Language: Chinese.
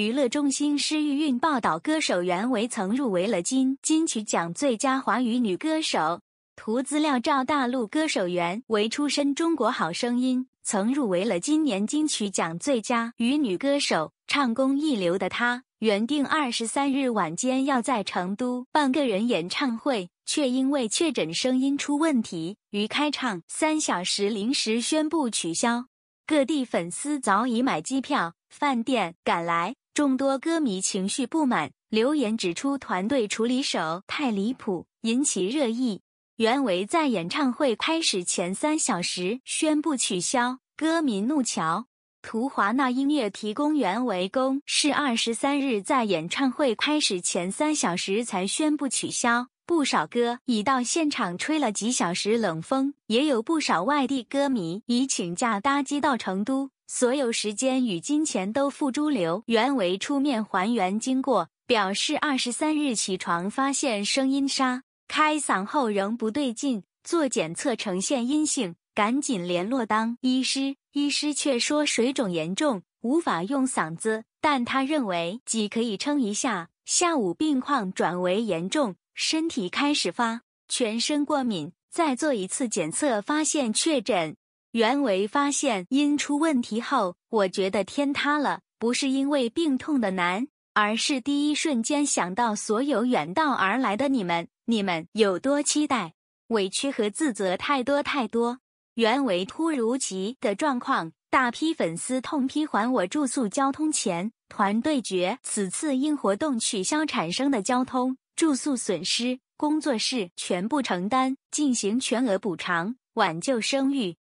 娱乐中心施玉韵报道，歌手袁维曾入围了金金曲奖最佳华语女歌手。图资料照。大陆歌手袁维出身《中国好声音》，曾入围了今年金曲奖最佳与女歌手，唱功一流。的她原定二十三日晚间要在成都办个人演唱会，却因为确诊声音出问题，于开唱三小时临时宣布取消。各地粉丝早已买机票、饭店赶来。众多歌迷情绪不满，留言指出团队处理手太离谱，引起热议。原为在演唱会开始前三小时宣布取消，歌迷怒瞧。图华纳音乐提供原为公是二十三日在演唱会开始前三小时才宣布取消，不少歌已到现场吹了几小时冷风，也有不少外地歌迷已请假搭机到成都。所有时间与金钱都付诸流。原为出面还原经过，表示二十三日起床发现声音沙，开嗓后仍不对劲，做检测呈现阴性，赶紧联络当医师。医师却说水肿严重，无法用嗓子，但他认为己可以撑一下。下午病况转为严重，身体开始发全身过敏，再做一次检测发现确诊。原为发现因出问题后，我觉得天塌了，不是因为病痛的难，而是第一瞬间想到所有远道而来的你们，你们有多期待，委屈和自责太多太多。原为突如其的状况，大批粉丝痛批还我住宿交通钱，团队决此次因活动取消产生的交通住宿损失，工作室全部承担，进行全额补偿，挽救声誉。